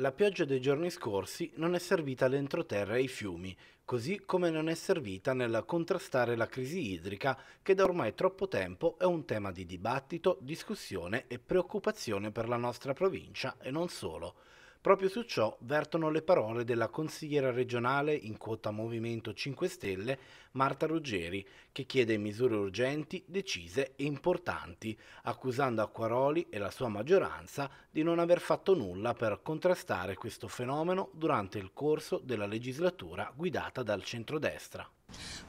la pioggia dei giorni scorsi non è servita all'entroterra e ai fiumi, così come non è servita nel contrastare la crisi idrica che da ormai troppo tempo è un tema di dibattito, discussione e preoccupazione per la nostra provincia e non solo. Proprio su ciò vertono le parole della consigliera regionale in quota Movimento 5 Stelle Marta Ruggeri, che chiede misure urgenti, decise e importanti, accusando Acquaroli e la sua maggioranza di non aver fatto nulla per contrastare questo fenomeno durante il corso della legislatura guidata dal centrodestra.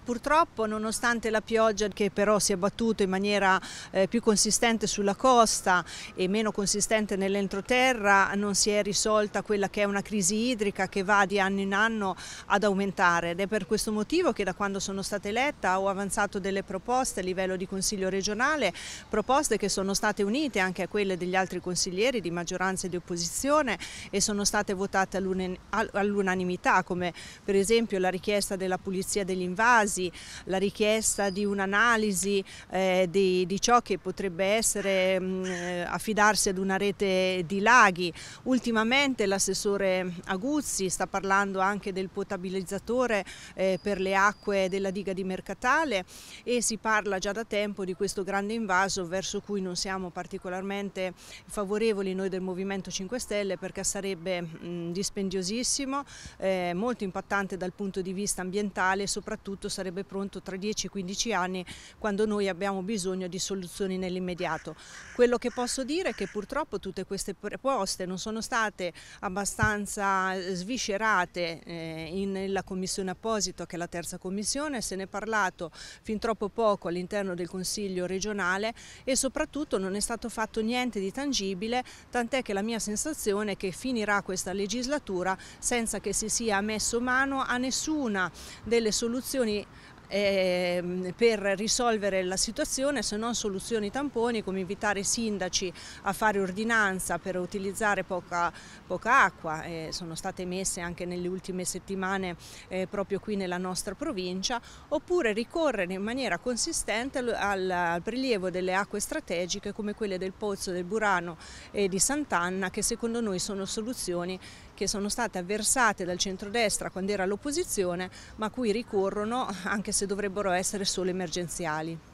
Purtroppo nonostante la pioggia che però si è battuta in maniera eh, più consistente sulla costa e meno consistente nell'entroterra non si è risolta quella che è una crisi idrica che va di anno in anno ad aumentare ed è per questo motivo che da quando sono stata eletta ho avanzato delle proposte a livello di Consiglio regionale, proposte che sono state unite anche a quelle degli altri consiglieri di maggioranza e di opposizione e sono state votate all'unanimità come per esempio la richiesta della pulizia degli invasi, la richiesta di un'analisi eh, di, di, ciò che potrebbe essere mh, mm, eh, affidarsi ad una rete di laghi. Ultimamente l'assessore Aguzzi sta parlando anche del potabilizzatore eh, per le acque della diga di Mercatale e si parla già da tempo di questo grande invaso verso cui non siamo particolarmente favorevoli noi del Movimento 5 Stelle perché sarebbe mh, mm, dispendiosissimo, eh, molto impattante dal punto di vista ambientale, soprattutto soprattutto sarebbe pronto tra 10 15 anni quando noi abbiamo bisogno di soluzioni nell'immediato. Quello che posso dire è che purtroppo tutte queste proposte non sono state abbastanza eh, sviscerate eh, in, nella commissione apposito che è la terza commissione, se ne è parlato fin troppo poco all'interno del Consiglio regionale e soprattutto non è stato fatto niente di tangibile, tant'è che la mia sensazione è che finirà questa legislatura senza che si sia messo mano a nessuna delle soluzioni soluzioni eh, per risolvere la situazione se non soluzioni tamponi come invitare i sindaci a fare ordinanza per utilizzare poca, poca acqua, eh, sono state emesse anche nelle ultime settimane eh, proprio qui nella nostra provincia, oppure ricorrere in maniera consistente al, al, prelievo delle acque strategiche come quelle del Pozzo, del Burano e di Sant'Anna che secondo noi sono soluzioni che sono state avversate dal centrodestra quando era all'opposizione ma a cui ricorrono anche se dovrebbero essere solo emergenziali.